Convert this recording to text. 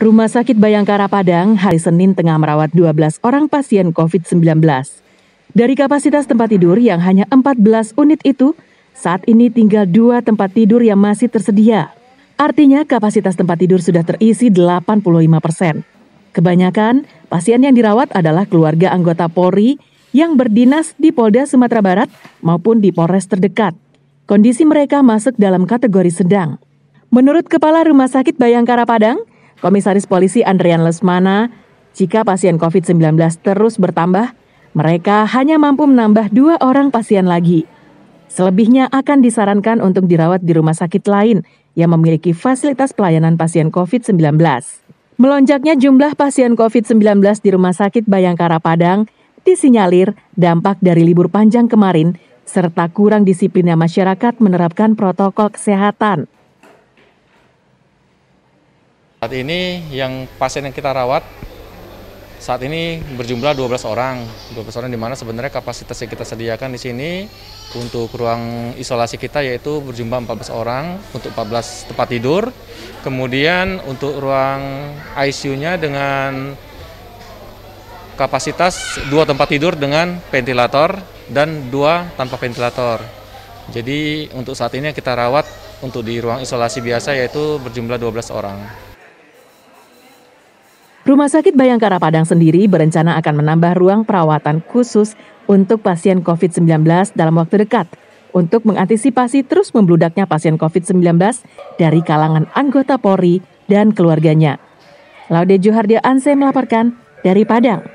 Rumah Sakit Bayangkara Padang hari Senin tengah merawat 12 orang pasien COVID-19. Dari kapasitas tempat tidur yang hanya 14 unit itu, saat ini tinggal dua tempat tidur yang masih tersedia. Artinya kapasitas tempat tidur sudah terisi 85 persen. Kebanyakan, pasien yang dirawat adalah keluarga anggota Polri yang berdinas di Polda Sumatera Barat maupun di Polres terdekat. Kondisi mereka masuk dalam kategori sedang. Menurut Kepala Rumah Sakit Bayangkara Padang, Komisaris Polisi Andrian Lesmana, jika pasien COVID-19 terus bertambah, mereka hanya mampu menambah dua orang pasien lagi. Selebihnya akan disarankan untuk dirawat di rumah sakit lain yang memiliki fasilitas pelayanan pasien COVID-19. Melonjaknya jumlah pasien COVID-19 di Rumah Sakit Bayangkara Padang disinyalir dampak dari libur panjang kemarin serta kurang disiplinnya masyarakat menerapkan protokol kesehatan. Saat ini yang pasien yang kita rawat saat ini berjumlah 12 orang. 12 orang di mana sebenarnya kapasitas yang kita sediakan di sini untuk ruang isolasi kita yaitu berjumlah 14 orang untuk 14 tempat tidur. Kemudian untuk ruang ICU-nya dengan kapasitas dua tempat tidur dengan ventilator dan dua tanpa ventilator. Jadi untuk saat ini yang kita rawat untuk di ruang isolasi biasa yaitu berjumlah 12 orang. Rumah Sakit Bayangkara Padang sendiri berencana akan menambah ruang perawatan khusus untuk pasien COVID-19 dalam waktu dekat untuk mengantisipasi terus membludaknya pasien COVID-19 dari kalangan anggota Polri dan keluarganya. Laude Juhardia Anse melaporkan dari Padang.